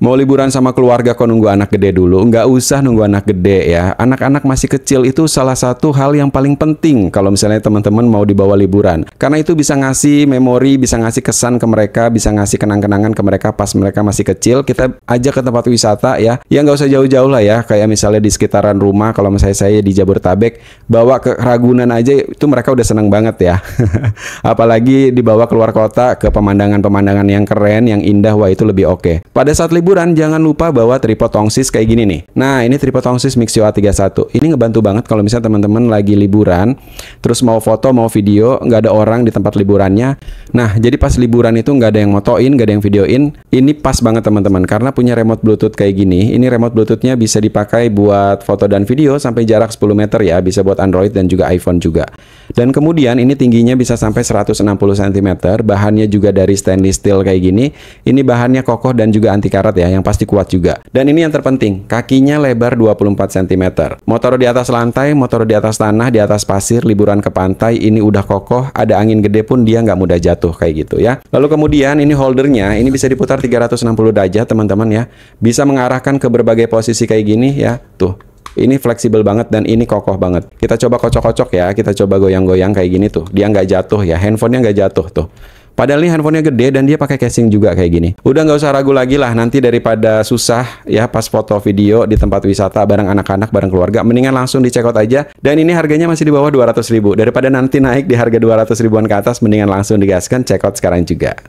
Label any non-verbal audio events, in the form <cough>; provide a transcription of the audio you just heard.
Mau liburan sama keluarga kok nunggu anak gede dulu? Nggak usah nunggu anak gede ya. Anak-anak masih kecil itu salah satu hal yang paling penting kalau misalnya teman-teman mau dibawa liburan. Karena itu bisa ngasih memori, bisa ngasih kesan ke mereka, bisa ngasih kenang-kenangan ke mereka pas mereka masih kecil. Kita ajak ke tempat wisata ya. Ya nggak usah jauh-jauh lah ya. Kayak misalnya di sekitaran rumah kalau misalnya saya di Jabodetabek, bawa ke Ragunan aja itu mereka udah seneng banget ya. <laughs> Apalagi dibawa keluar kota ke pemandangan-pemandangan yang keren, yang indah, wah itu lebih oke. Okay. Pada saat libur liburan jangan lupa bawa tripod tongsis kayak gini nih. Nah, ini tripod tongsis Mixio A31. Ini ngebantu banget kalau misalnya teman-teman lagi liburan, terus mau foto, mau video, nggak ada orang di tempat liburannya. Nah, jadi pas liburan itu nggak ada yang motoin, nggak ada yang videoin. Ini pas banget teman-teman karena punya remote Bluetooth kayak gini. Ini remote Bluetoothnya bisa dipakai buat foto dan video sampai jarak 10 meter ya, bisa buat Android dan juga iPhone juga. Dan kemudian ini tingginya bisa sampai 160 cm, bahannya juga dari stainless steel kayak gini. Ini bahannya kokoh dan juga anti karat ya ya, yang pasti kuat juga. Dan ini yang terpenting, kakinya lebar 24 cm. Motor di atas lantai, motor di atas tanah, di atas pasir, liburan ke pantai, ini udah kokoh, ada angin gede pun dia nggak mudah jatuh kayak gitu ya. Lalu kemudian ini holdernya, ini bisa diputar 360 derajat teman-teman ya. Bisa mengarahkan ke berbagai posisi kayak gini ya. Tuh, ini fleksibel banget dan ini kokoh banget. Kita coba kocok-kocok ya, kita coba goyang-goyang kayak gini tuh. Dia nggak jatuh ya, handphonenya nggak jatuh tuh. Padahal ini handphonenya gede dan dia pakai casing juga kayak gini. Udah nggak usah ragu lagi lah nanti daripada susah ya pas foto video di tempat wisata bareng anak-anak bareng keluarga mendingan langsung dicek out aja dan ini harganya masih di bawah 200 ribu daripada nanti naik di harga 200 ribuan ke atas mendingan langsung digaskan check out sekarang juga.